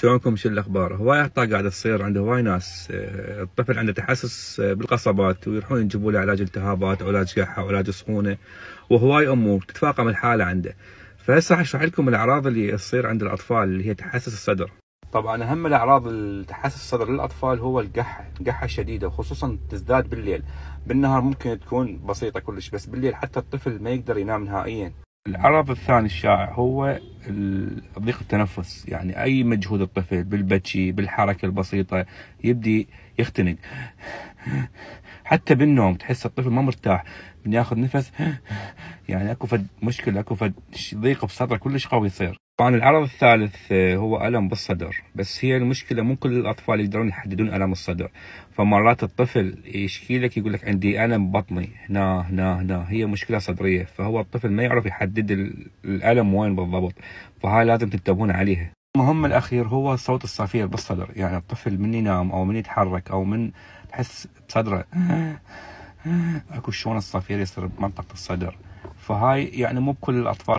شلونكم شو الاخبار هواي اخطاء قاعده تصير عند هواي ناس آه، الطفل عنده تحسس آه، بالقصبات ويروحون يجيبوا له علاج التهابات أو علاج او علاج سخونه وهواي امور تتفاقم الحاله عنده فهسه راح اشرح لكم الاعراض اللي تصير عند الاطفال اللي هي تحسس الصدر طبعا اهم الاعراض التحسس الصدر للاطفال هو القحه، القحه الشديده وخصوصا تزداد بالليل، بالنهار ممكن تكون بسيطه كلش بس بالليل حتى الطفل ما يقدر ينام نهائيا. العرض الثاني الشائع هو ضيق التنفس يعني اي مجهود الطفل بالبكي بالحركه البسيطه يبدي يختنق حتى بالنوم تحس الطفل ما مرتاح من ياخذ نفس يعني اكو فد مشكله اكو فد ضيق بصدره كلش قوي يصير طبعا العرض الثالث آه، هو الم بالصدر بس هي المشكله مو كل الاطفال يقدرون يحددون الم الصدر فمرات الطفل يشكي لك يقول لك عندي الم بطني هنا هنا هنا هي مشكله صدريه فهو الطفل ما يعرف يحدد الالم وين بالضبط فهاي لازم تنتبهون عليها المهم الاخير هو صوت الصفير بالصدر يعني الطفل من ينام او من يتحرك او من تحس بصدره اكو شلون الصفير يصير بمنطقه الصدر فهاي يعني مو بكل الاطفال